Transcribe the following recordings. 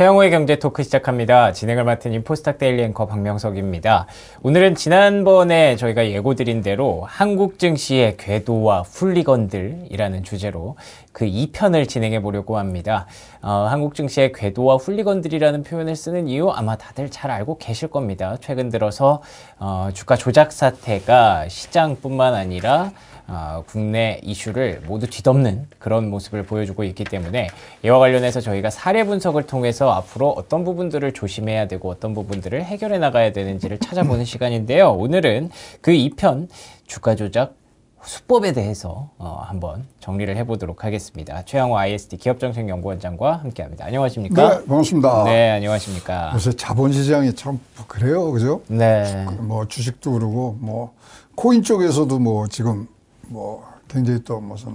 최영호의 경제 토크 시작합니다. 진행을 맡은 인포스탁 데일리 앵커 박명석입니다. 오늘은 지난번에 저희가 예고드린 대로 한국 증시의 궤도와 훌리건들이라는 주제로 그 2편을 진행해 보려고 합니다. 어, 한국 증시의 궤도와 훌리건들이라는 표현을 쓰는 이유 아마 다들 잘 알고 계실 겁니다. 최근 들어서 어, 주가 조작 사태가 시장뿐만 아니라 어, 국내 이슈를 모두 뒤덮는 그런 모습을 보여주고 있기 때문에 이와 관련해서 저희가 사례 분석을 통해서 앞으로 어떤 부분들을 조심해야 되고 어떤 부분들을 해결해 나가야 되는지를 찾아보는 시간인데요. 오늘은 그 2편 주가 조작 수법에 대해서 어, 한번 정리를 해보도록 하겠습니다. 최영호 ISD 기업정책연구원장과 함께합니다. 안녕하십니까? 네, 반갑습니다. 네, 안녕하십니까? 요새 자본시장이 참 그래요, 그죠? 네. 뭐 주식도 그러고 뭐 코인 쪽에서도 뭐 지금 뭐 굉장히 또 무슨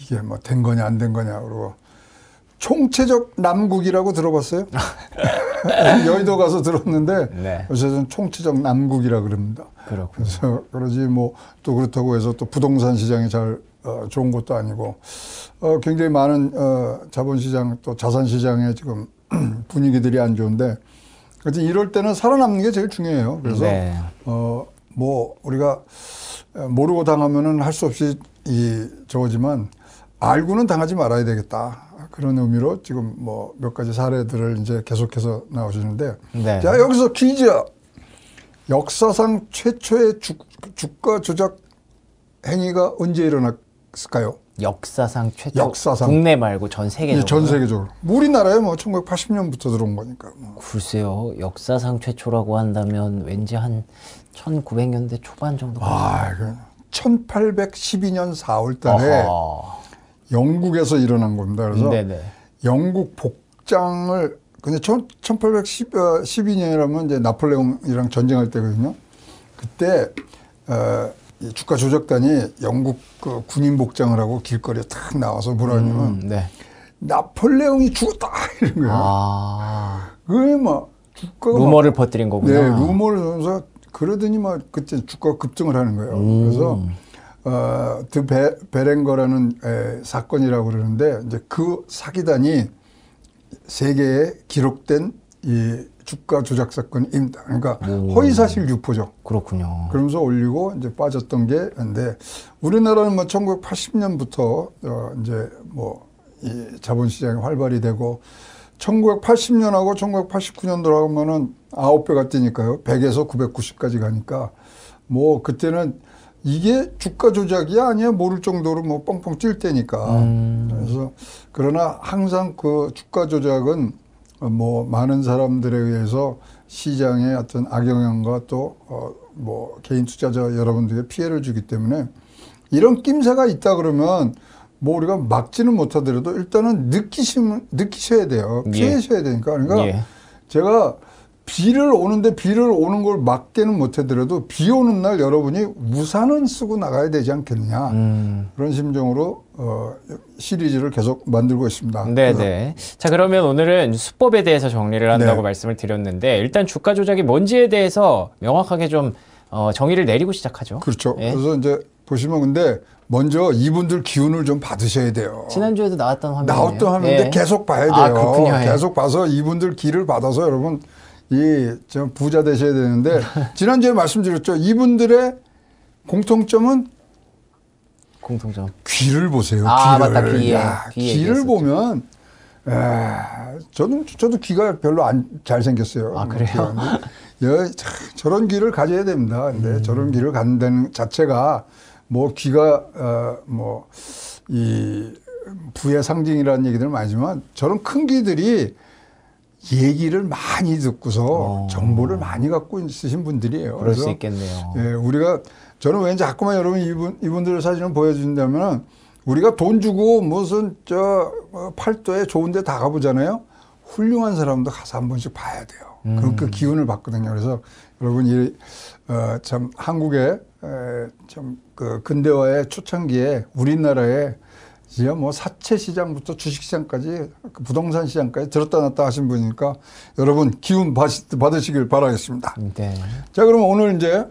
이게 뭐 된 거냐 안 된 거냐 그러고 총체적 남국이라고 들어봤어요? 여의도 가서 들었는데 네. 요새는 총체적 남국이라 그럽니다. 그렇군요. 그래서 그러지 뭐 또 그렇다고 해서 또 부동산 시장이 잘 어, 좋은 것도 아니고 어, 굉장히 많은 어, 자본시장 또자산시장에 지금 분위기들이 안 좋은데 그래서 이럴 때는 살아남는 게 제일 중요해요. 그래서 네. 어, 뭐 우리가 모르고 당하면은 할 수 없이 이 저거지만 알고는 당하지 말아야 되겠다. 그런 의미로 지금 뭐 몇 가지 사례들을 이제 계속해서 나오시는데 네. 자 여기서 퀴즈 역사상 최초의 주, 주가 조작 행위가 언제 일어났을까요? 역사상 최초 역사상. 국내 말고 전 네, 세계적으로 전 세계적으로 우리나라에 뭐 1980년부터 들어온 거니까 뭐. 글쎄요 역사상 최초라고 한다면 왠지 한 1900년대 초반 정도 아, 1812년 그 4월달에 영국에서 일어난 겁니다 그래서 네네. 영국 복장을 근데 1812년이라면 어, 이제 나폴레옹이랑 전쟁할 때거든요 그때 어, 이 주가 조작단이 영국 그 군인 복장을 하고 길거리에 탁 나와서 보어니면 음, 네. 나폴레옹이 죽었다 이런 거야. 아. 그게 막주가 뭐 루머를 막, 퍼뜨린 거구나. 네, 루머를 하서 그러더니 막 그때 주가 급증을 하는 거예요. 음. 그래서 어, 드 베, 베랭거라는 에, 사건이라고 그러는데 이제 그 사기단이 세계에 기록된 이 주가 조작 사건입니다 그러니까 오. 허위사실 유포죠. 그렇군요. 그러면서 올리고 이제 빠졌던 게 근데 우리나라는 뭐 1980년부터 어 이제 뭐이 자본시장이 활발히 되고 1980년하고 1989년도라고 면은 9배가 뛰니까요. 100에서 990까지 가니까 뭐 그때는 이게 주가 조작이 아니야 모를 정도로 뭐 뻥뻥 뛸 때니까. 음. 그래서 그러나 항상 그 주가 조작은 뭐 많은 사람들에 의해서 시장의 어떤 악영향과 또뭐 어 뭐 개인 투자자 여러분들에게 피해를 주기 때문에 이런 낌새가 있다 그러면 뭐 우리가 막지는 못하더라도 일단은 느끼시면 느끼셔야 돼요. 예. 피해셔야 되니까 그러니까 예. 제가 비를 오는데 비를 오는 걸 막게는 못해더라도 비 오는 날 여러분이 우산은 쓰고 나가야 되지 않겠느냐 음. 그런 심정으로 어, 시리즈를 계속 만들고 있습니다. 네네. 네. 자 그러면 오늘은 수법에 대해서 정리를 한다고 네. 말씀을 드렸는데 일단 주가 조작이 뭔지에 대해서 명확하게 좀 어, 정의를 내리고 시작하죠. 그렇죠. 예. 그래서 이제 보시면 근데 먼저 이분들 기운을 좀 받으셔야 돼요. 지난주에도 나왔던 화면 나왔던 화면인데 예. 계속 봐야 아, 돼요. 아, 그렇군요. 예. 계속 봐서 이분들 기를 받아서 여러분 이좀 부자 되셔야 되는데 지난주에 말씀드렸죠. 이분들의 공통점은 공통점 귀를 보세요. 아 귀를. 맞다 귀에, 야, 귀에 귀를 얘기했었죠. 보면 에, 저는 저도 귀가 별로 안 잘 생겼어요. 아 그래요? 여, 저런 귀를 가져야 됩니다. 근데 음. 저런 귀를 갖는 자체가 뭐 귀가 어, 뭐이 부의 상징이라는 얘기들 많지만 저런 큰 귀들이 얘기를 많이 듣고서 오. 어. 정보를 많이 갖고 있으신 분들이에요. 그럴 수 있겠네요. 예, 우리가 저는 왠지 자꾸만 여러분 이분 이분들 의 사진을 보여준다면 우리가 돈 주고 무슨 저 어, 팔도에 좋은데 다 가보잖아요. 훌륭한 사람도 가서 한 번씩 봐야 돼요. 음. 그런 그 기운을 받거든요. 그래서 여러분 이 어, 참 한국의 참그 근대화의 초창기에 우리나라에 이어 뭐 사채 시장부터 주식 시장까지 그 부동산 시장까지 들었다 놨다 하신 분이니까 여러분 기운 받으시길 바라겠습니다. 네. 자, 그러면 오늘 이제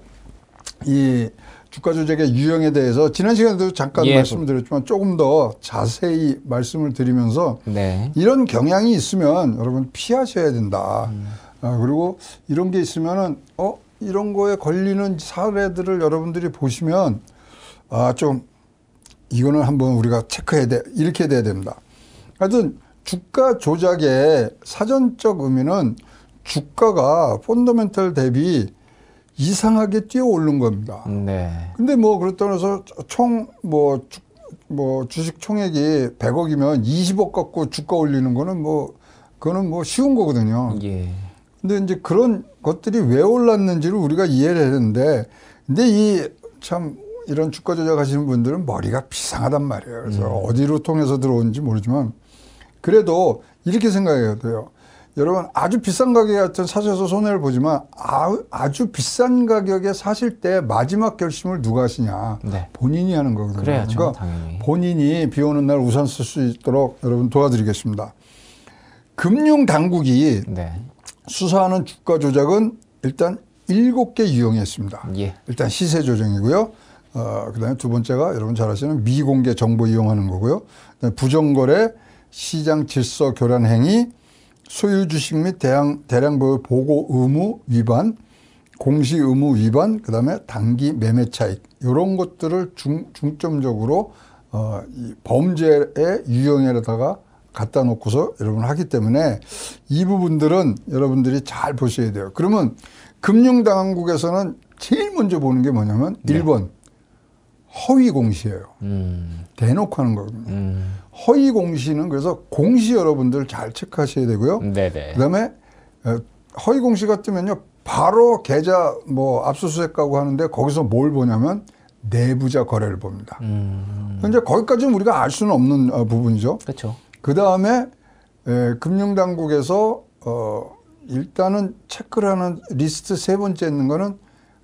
이 주가 조작의 유형에 대해서 지난 시간에도 잠깐 예. 말씀드렸지만 조금 더 자세히 말씀을 드리면서 네. 이런 경향이 있으면 여러분 피하셔야 된다. 음. 아, 그리고 이런 게 있으면은 어 이런 거에 걸리는 사례들을 여러분들이 보시면 아좀 이거는 한번 우리가 체크해야 돼, 이렇게 돼야 됩니다. 하여튼 주가 조작의 사전적 의미는 주가가 펀더멘털 대비 이상하게 뛰어오른 겁니다. 네. 근데 뭐 그렇다고 해서 총뭐 뭐 주식 총액이 100억이면 20억 갖고 주가 올리는 거는 뭐 그거는 뭐 쉬운 거거든요. 예. 근데 이제 그런 것들이 왜 올랐는지를 우리가 이해를 해야 되는데 근데 이참 이런 주가 조작하시는 분들은 머리가 비상하단 말이에요. 그래서 음. 어디로 통해서 들어오는지 모르지만 그래도 이렇게 생각해야 돼요. 여러분 아주 비싼 가격에 하여튼 사셔서 손해를 보지만 아, 아주 비싼 가격에 사실 때 마지막 결심을 누가 하시냐 네. 본인이 하는 거거든요. 그래야죠, 그러니까 당연히. 본인이 비 오는 날 우산 쓸 수 있도록 여러분 도와드리겠습니다. 금융 당국이 네. 수사하는 주가 조작은 일단 일곱 개 유형이 있습니다. 예. 일단 시세 조정이고요. 어, 그 다음에 두 번째가 여러분 잘 아시는 미공개 정보 이용하는 거고요. 부정거래, 시장 질서 교란 행위, 소유 주식 및 대량, 대량 보고 의무 위반, 공시 의무 위반, 그 다음에 단기 매매 차익 이런 것들을 중, 중점적으로 어, 이 범죄의 유형에다가 갖다 놓고서 여러분 하기 때문에 이 부분들은 여러분들이 잘 보셔야 돼요. 그러면 금융당국에서는 제일 먼저 보는 게 뭐냐면 네. 1번 허위 공시예요. 음. 대놓고 하는 거거든요. 음. 허위 공시는 그래서 공시 여러분들 잘 체크하셔야 되고요. 네네. 그다음에 어, 허위 공시가 뜨면요 바로 계좌 뭐 압수수색 가고 하는데 거기서 뭘 보냐면 내부자 거래를 봅니다. 음. 이제 거기까지는 우리가 알 수는 없는 어, 부분이죠. 그렇죠. 그 다음에 금융당국에서 어, 일단은 체크를 하는 리스트 세 번째 있는 거는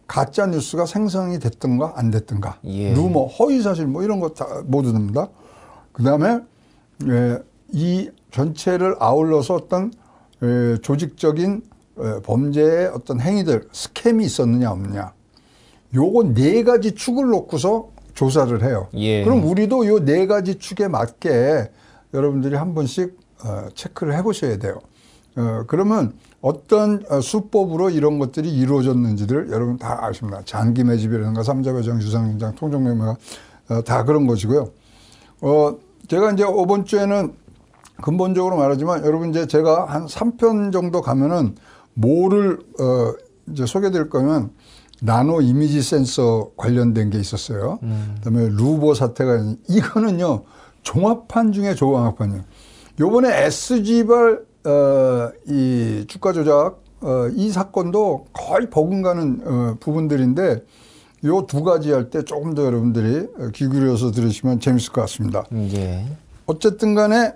가짜 뉴스가 생성이 됐든가 안 됐든가 예. 루머, 허위 사실 뭐 이런 거다 모두 됩니다. 그다음에 예, 이 전체를 아울러서 어떤 예, 조직적인 예, 범죄의 어떤 행위들 스캠이 있었느냐 없느냐 요거 네 가지 축을 놓고서 조사를 해요. 예. 그럼 우리도 요 네 가지 축에 맞게 여러분들이 한 번씩 어, 체크를 해보셔야 돼요. 어, 그러면 어떤 어, 수법으로 이런 것들이 이루어졌는지를 여러분 다 아십니다. 장기 매집이라든가 삼자배정, 유상인장, 통정매매가 어, 다 그런 것이고요. 어, 제가 이제 5번 주에는 근본적으로 말하지만 여러분 이제 제가 한 3편 정도 가면은 뭐를 어, 이제 소개해 드릴 거면 나노 이미지 센서 관련된 게 있었어요. 음. 그다음에 루보 사태가 이거는요 종합판 중에 종합판이에요. 요번에 SG발 어, 이 주가 조작 어, 이 사건도 거의 버금가는 어, 부분들인데 요 두 가지 할 때 조금 더 여러분들이 귀 기울여서 들으시면 재밌을 것 같습니다. 예. 어쨌든 간에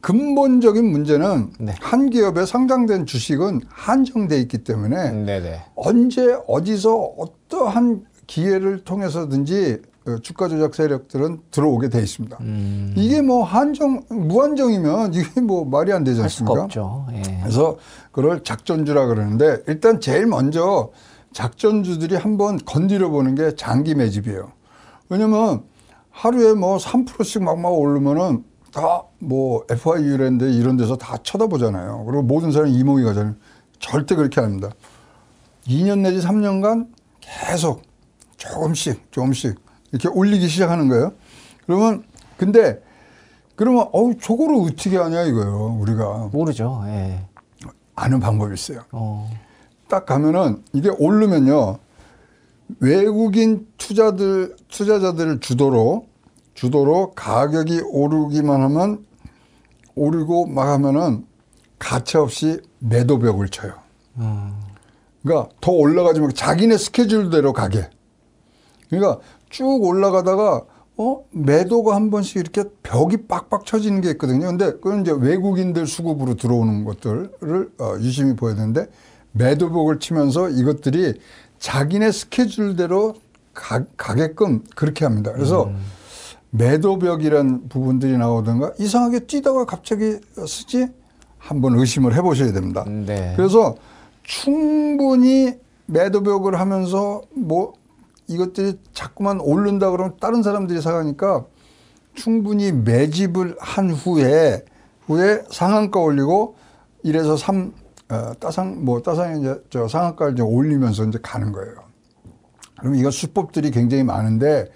근본적인 문제는 네. 한 기업에 상장된 주식은 한정돼 있기 때문에 음, 네네. 언제 어디서 어떠한 기회를 통해서든지 어, 주가 조작 세력들은 들어오게 돼 있습니다. 음. 이게 뭐 한정 무한정이면 이게 뭐 말이 안 되지 않습니까? 없죠. 예. 그래서 그걸 작전주라 그러는데 일단 제일 먼저 작전주들이 한번 건드려 보는 게 장기 매집이에요. 왜냐면 하루에 뭐 3%씩 막 막 오르면은 다 뭐 FIU랜드 이런 데서 다 쳐다보잖아요. 그리고 모든 사람이 이목이 가잖아요. 절대 그렇게 안 합니다. 2년 내지 3년간 계속 조금씩 조금씩 이렇게 올리기 시작하는 거예요. 그러면 근데 그러면 어우 저거를 어떻게 하냐 이거예요 우리가 모르죠. 예. 아는 방법이 있어요. 어. 딱 가면은 이게 오르면요 외국인 투자들 투자자들을 주도로 주도로 가격이 오르기만 하면 오르고 막 하면은 가차없이 매도벽을 쳐요. 음. 그러니까 더 올라가지 말고 자기네 스케줄대로 가게. 그러니까 쭉 올라가다가 어 매도가 한 번씩 이렇게 벽이 빡빡 쳐지는 게 있거든요. 근데 그건 이제 외국인들 수급으로 들어오는 것들을 어, 유심히 보여야 되는데 매도복을 치면서 이것들이 자기네 스케줄대로 가, 게끔 그렇게 합니다. 그래서 음. 매도벽이란 부분들이 나오던가 이상하게 뛰다가 갑자기 쓰지 한번 의심을 해보셔야 됩니다. 네. 그래서 충분히 매도벽을 하면서 뭐 이것들이 자꾸만 오른다 그러면 다른 사람들이 사가니까 충분히 매집을 한 후에 후에 상한가 올리고 이래서 삼 어, 따상 뭐 따상에 이제 저 상한가를 이제 올리면서 이제 가는 거예요. 그럼 이거 수법들이 굉장히 많은데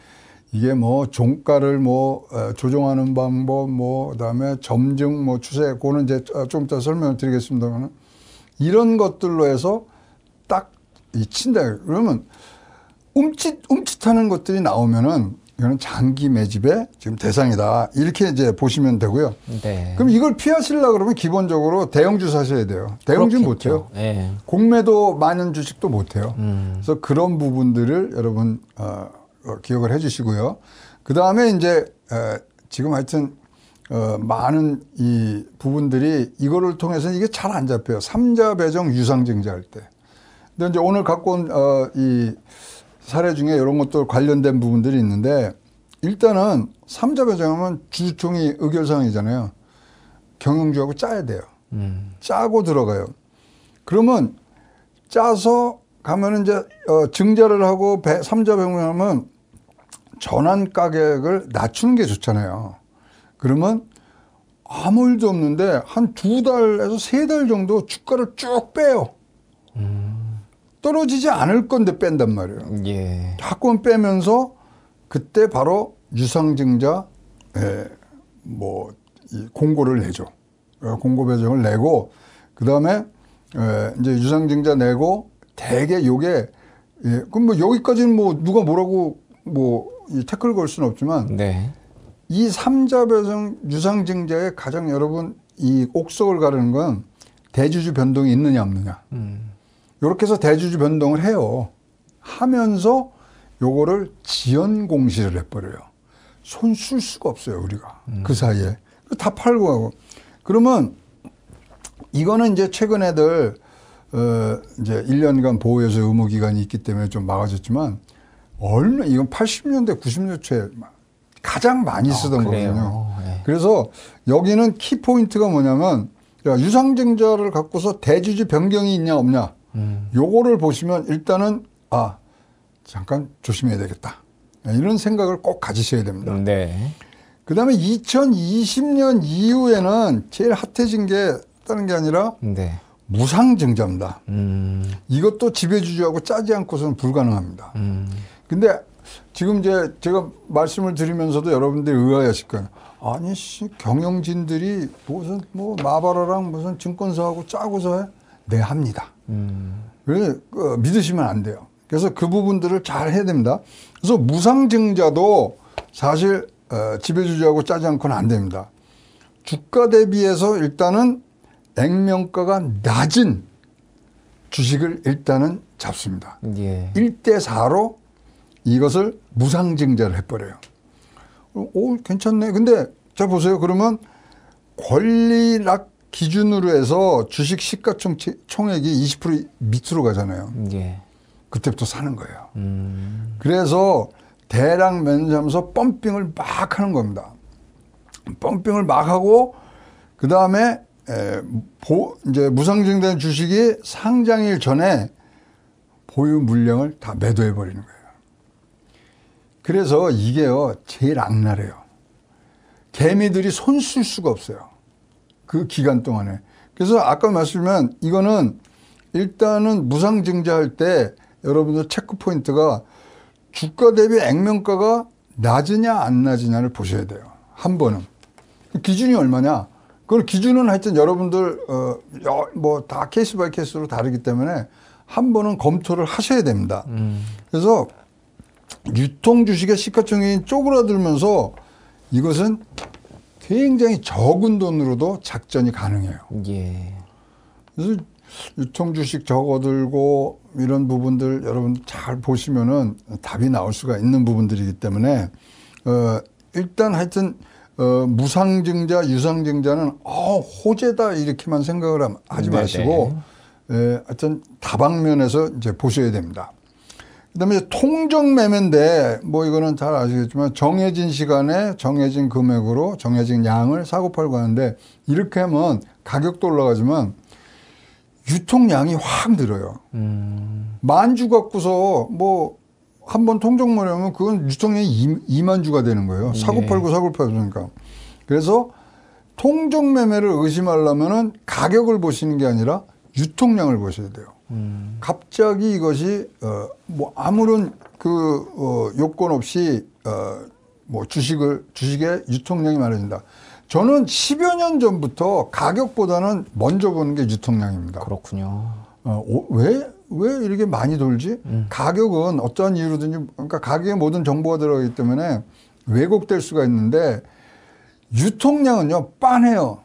이게 뭐 종가를 뭐 어, 조종하는 방법 뭐 그다음에 점증 뭐 추세 고는 이제 어, 좀 이따 설명을 드리겠습니다만 이런 것들로 해서 딱이 친다 그러면 움찔 움찔하는 것들이 나오면은 이거는 장기 매집의 지금 대상이다 이렇게 이제 보시면 되고요. 네. 그럼 이걸 피하시려 그러면 기본적으로 대형주 사셔야 돼요. 대형주 못해요. 네. 공매도 많은 주식도 못해요. 음. 그래서 그런 부분들을 여러분 어, 어 기억을 해주시고요. 그 다음에 이제 에, 어, 지금 하여튼 어, 많은 이 부분들이 이거를 통해서 이게 잘 안 잡혀요. 삼자 배정 유상증자 할 때. 근데 이제 오늘 갖고 온이 어, 사례 중에 이런 것도 관련된 부분들이 있는데 일단은 삼자 배정하면 주총이 의결사항이잖아요. 경영주하고 짜야 돼요. 음. 짜고 들어가요. 그러면 짜서 가면은 이제 어, 증자를 하고 배, 3자 배정하면 전환 가격을 낮추는 게 좋잖아요. 그러면 아무 일도 없는데 한 두 달에서 세 달 정도 주가를 쭉 빼요. 음. 떨어지지 않을 건데 뺀단 말이에요. 예. 자꾸 빼면서 그때 바로 유상증자 예, 뭐 공고를 내죠. 예, 공고 배정을 내고 그 다음에 예, 이제 유상증자 내고 대개 요게 예, 그럼 뭐 여기까지는 뭐 누가 뭐라고 뭐이 태클 걸 수는 없지만 네. 이 삼자 배정 유상증자에 가장 여러분 이 옥석을 가르는 건 대주주 변동이 있느냐 없느냐. 음. 이렇게 해서 대주주 변동을 해요. 하면서 요거를 지연 공시를 해버려요. 손 쓸 수가 없어요, 우리가. 음. 그 사이에. 다 팔고 하고. 그러면 이거는 이제 최근 애들, 어, 이제 1년간 보호해서 의무기간이 있기 때문에 좀 막아졌지만, 얼마, 이건 80년대, 90년대 초에 가장 많이 아, 쓰던 어, 거거든요. 예. 네. 그래서 여기는 키포인트가 뭐냐면, 야, 유상증자를 갖고서 대주주 변경이 있냐, 없냐. 음. 요거를 보시면 일단은 아 잠깐 조심해야 되겠다 이런 생각을 꼭 가지셔야 됩니다. 네. 그다음에 2020년 이후에는 제일 핫해진 게 다른 게 아니라 네. 무상증자입니다. 음. 이것도 지배주주하고 짜지 않고서는 불가능합니다. 음. 근데 지금 이제 제가 말씀을 드리면서도 여러분들이 의아해하실 거예요. 아니 씨 경영진들이 무슨 뭐 마바라랑 무슨 증권사하고 짜고서 해? 네 합니다. 음. 그래, 어, 믿으시면 안 돼요. 그래서 그 부분들을 잘 해야 됩니다. 그래서 무상증자도 사실 어, 지배주주하고 짜지 않고는 안 됩니다. 주가 대비해서 일단은 액면가가 낮은 주식을 일단은 잡습니다. 예. 1대4로 이것을 무상증자를 해버려요. 오, 어, 괜찮네. 근데 자 보세요. 그러면 권리락 기준으로 해서 주식 시가총액이 20% 밑으로 가잖아요. 예. 그때부터 사는 거예요. 음. 그래서 대량 면제하면서 펌핑을 막 하는 겁니다. 펌핑을 막 하고 그 다음에 이제 무상증된 주식이 상장일 전에 보유 물량을 다 매도해 버리는 거예요. 그래서 이게요 제일 악랄해요. 개미들이 손 쓸 수가 없어요. 그 기간 동안에. 그래서 아까 말씀드리면 이거는 일단은 무상증자할 때 여러분들 체크 포인트가 주가 대비 액면가가 낮으냐 안 낮으냐를 보셔야 돼요. 한 번은. 기준이 얼마냐? 그걸 기준은 하여튼 여러분들 어, 뭐 다 케이스 바이 케이스로 다르기 때문에 한 번은 검토를 하셔야 됩니다. 음. 그래서 유통 주식의 시가총액이 쪼그라들면서 이것은 굉장히 적은 돈으로도 작전이 가능해요. 예. 그래서 유통 주식 적어들고 이런 부분들 여러분 잘 보시면은 답이 나올 수가 있는 부분들이기 때문에 어 일단 하여튼 어 무상증자 유상증자는 어 호재다 이렇게만 생각을 하지 마시고 에, 예, 하여튼 다방면에서 이제 보셔야 됩니다. 그 다음에 통정매매인데 뭐 이거는 잘 아시겠지만 정해진 시간에 정해진 금액으로 정해진 양을 사고 팔고 하는데 이렇게 하면 가격도 올라가지만 유통량이 확 늘어요. 음. 만주 갖고서 뭐 한 번 통정매매하면 그건 유통량이 2, 만 주가 되는 거예요. 예. 사고 팔고 사고 팔고 그러니까. 그래서 통정매매를 의심하려면은 가격을 보시는 게 아니라 유통량을 보셔야 돼요. 갑자기 이것이 어, 뭐 아무런 그 어, 요건 없이 어, 뭐 주식을 주식의 유통량이 마련된다 저는 10여 년 전부터 가격보다는 먼저 보는 게 유통량입니다. 그렇군요. 어, 오, 왜? 왜 이렇게 많이 돌지? 음. 가격은 어떠한 이유로든지, 그러니까 가격에 모든 정보가 들어가기 때문에 왜곡될 수가 있는데 유통량은요, 빤해요.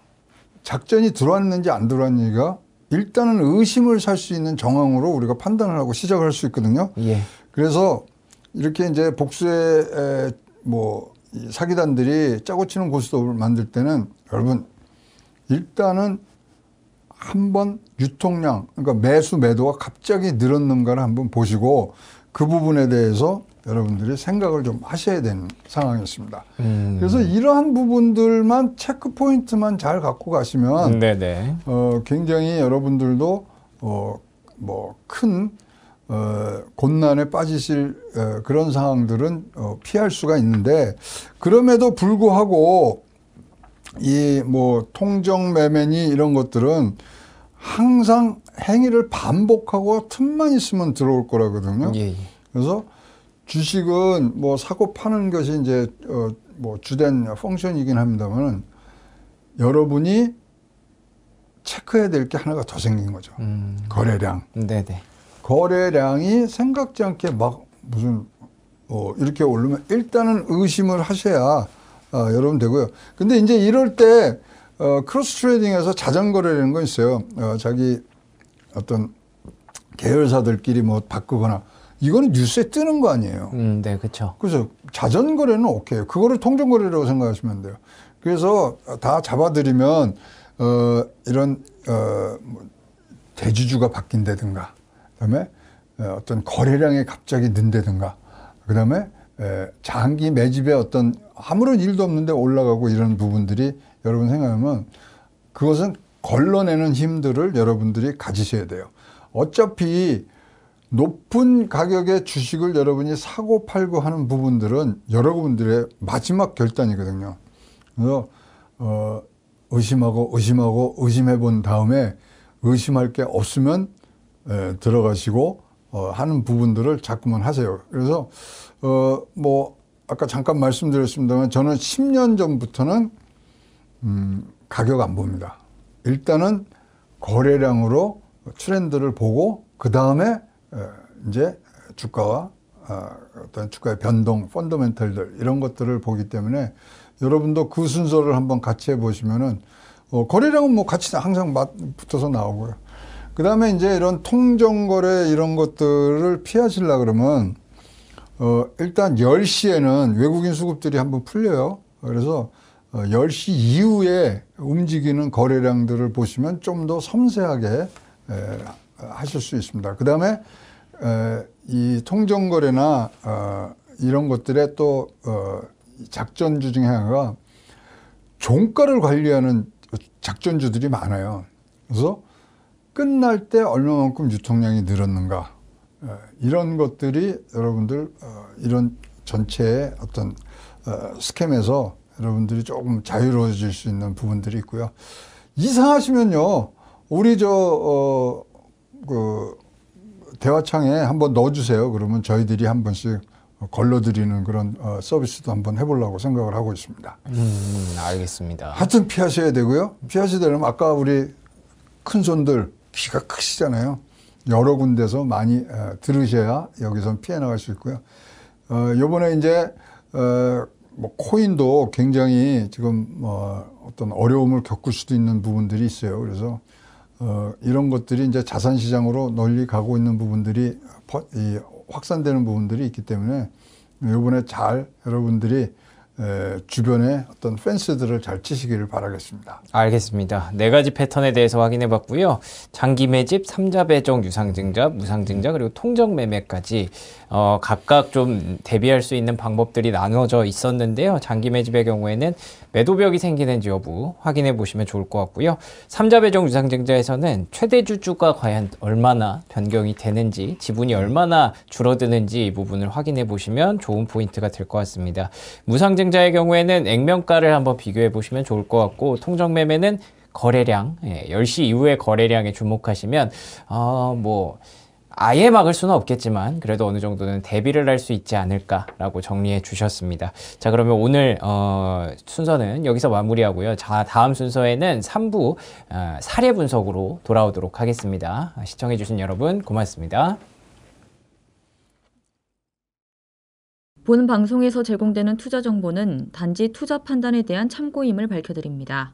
작전이 들어왔는지 안 들어왔는지가 일단은 의심을 살 수 있는 정황으로 우리가 판단을 하고 시작을 할 수 있거든요. 예. 그래서 이렇게 이제 복수의 뭐 사기단들이 짜고 치는 고스톱을 만들 때는 여러분 일단은 한번 유통량 그러니까 매수 매도가 갑자기 늘었는가를 한번 보시고 그 부분에 대해서 여러분들이 생각을 좀 하셔야 되는 상황이었습니다. 음. 그래서 이러한 부분들만 체크 포인트만 잘 갖고 가시면 음, 네네. 어, 굉장히 여러분들도 어, 뭐큰 어, 곤란에 빠지실 어, 그런 상황들은 어, 피할 수가 있는데 그럼에도 불구하고 이 뭐 통정 매매니 이런 것들은 항상 행위를 반복하고 틈만 있으면 들어올 거라거든요. 예, 예. 그래서 주식은 뭐 사고 파는 것이 이제 어뭐 주된 펑션이긴 합니다만 여러분이 체크해야 될 게 하나가 더 생긴 거죠. 음. 거래량. 네네. 거래량이 생각지 않게 막 무슨 어 이렇게 오르면 일단은 의심을 하셔야 어, 여러분 되고요. 근데 이제 이럴 때 어, 크로스 트레이딩에서 자전거래라는 건 있어요. 어, 자기 어떤 계열사들끼리 뭐 바꾸거나 이거는 뉴스에 뜨는 거 아니에요. 음, 네, 그렇죠. 그래서 자전거래는 오케이. 그거를 통전거래라고 생각하시면 돼요. 그래서 다 잡아들이면 어, 이런 어, 뭐 대주주가 바뀐다든가, 그다음에 어, 어떤 거래량이 갑자기 는다든가, 그다음에 에, 장기 매집에 어떤 아무런 일도 없는데 올라가고 이런 부분들이 여러분 생각하면 그것은 걸러내는 힘들을 여러분들이 가지셔야 돼요. 어차피 높은 가격의 주식을 여러분이 사고 팔고 하는 부분들은 여러분들의 마지막 결단이거든요. 그래서 어, 의심하고 의심하고 의심해 본 다음에 의심할 게 없으면 에, 들어가시고 어, 하는 부분들을 자꾸만 하세요. 그래서 어, 뭐 아까 잠깐 말씀드렸습니다만 저는 10년 전부터는 음, 가격 안 봅니다. 일단은 거래량으로 트렌드를 보고 그 다음에 예, 이제 주가와 아, 어떤 주가의 변동, 펀더멘털들 이런 것들을 보기 때문에 여러분도 그 순서를 한번 같이 해보시면은 어, 거래량은 뭐 같이 항상 맞, 붙어서 나오고요. 그 다음에 이제 이런 통정거래 이런 것들을 피하시려 그러면 어, 일단 10시에는 외국인 수급들이 한번 풀려요. 그래서 어, 10시 이후에 움직이는 거래량들을 보시면 좀 더 섬세하게 에, 하실 수 있습니다. 그 다음에 이 통정거래나 어, 이런 것들의 또 어, 작전주 중에 하나가 종가를 관리하는 작전주들이 많아요. 그래서 끝날 때 얼마만큼 유통량이 늘었는가 에, 이런 것들이 여러분들 어, 이런 전체의 어떤 어, 스캠에서 여러분들이 조금 자유로워질 수 있는 부분들이 있고요. 이상하시면요, 우리 저그 어, 대화창에 한번 넣어주세요. 그러면 저희들이 한 번씩 걸러드리는 그런 어, 서비스도 한번 해보려고 생각을 하고 있습니다. 음, 알겠습니다. 하여튼 피하셔야 되고요. 피하시려면 아까 우리 큰 손들 귀가 크시잖아요. 여러 군데서 많이 어, 들으셔야 여기선 피해 나갈 수 있고요. 어, 요번에 이제 어, 뭐 코인도 굉장히 지금 뭐 어떤 어려움을 겪을 수도 있는 부분들이 있어요. 그래서 어, 이런 것들이 이제 자산 시장으로 널리 가고 있는 부분들이 이, 확산되는 부분들이 있기 때문에 요번에 잘 여러분들이 에, 주변에 어떤 펜스들을 잘 치시기를 바라겠습니다. 알겠습니다. 네 가지 패턴에 대해서 확인해 봤고요. 장기 매집, 삼자 배정, 유상증자, 무상증자 그리고 통정 매매까지 어, 각각 좀 대비할 수 있는 방법들이 나눠져 있었는데요. 장기 매집의 경우에는 매도벽이 생기는지 여부 확인해 보시면 좋을 것 같고요. 3자 배정 유상증자에서는 최대 주주가 과연 얼마나 변경이 되는지 지분이 얼마나 줄어드는지 이 부분을 확인해 보시면 좋은 포인트가 될 것 같습니다. 무상증자의 경우에는 액면가를 한번 비교해 보시면 좋을 것 같고 통정매매는 거래량, 예, 10시 이후의 거래량에 주목하시면 아뭐 어, 아예 막을 수는 없겠지만 그래도 어느 정도는 대비를 할 수 있지 않을까라고 정리해 주셨습니다. 자 그러면 오늘 어, 순서는 여기서 마무리하고요. 자 다음 순서에는 3부 어, 사례 분석으로 돌아오도록 하겠습니다. 시청해 주신 여러분 고맙습니다. 본 방송에서 제공되는 투자 정보는 단지 투자 판단에 대한 참고임을 밝혀드립니다.